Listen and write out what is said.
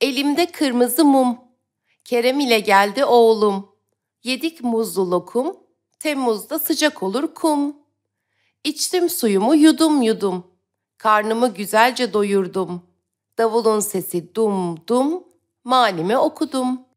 Elimde kırmızı mum. Kerem ile geldi oğlum. Yedik muzlu lokum. Temmuz'da sıcak olur kum. İçtim suyumu yudum yudum. Karnımı güzelce doyurdum. Davulun sesi dum dum. Malimi okudum.''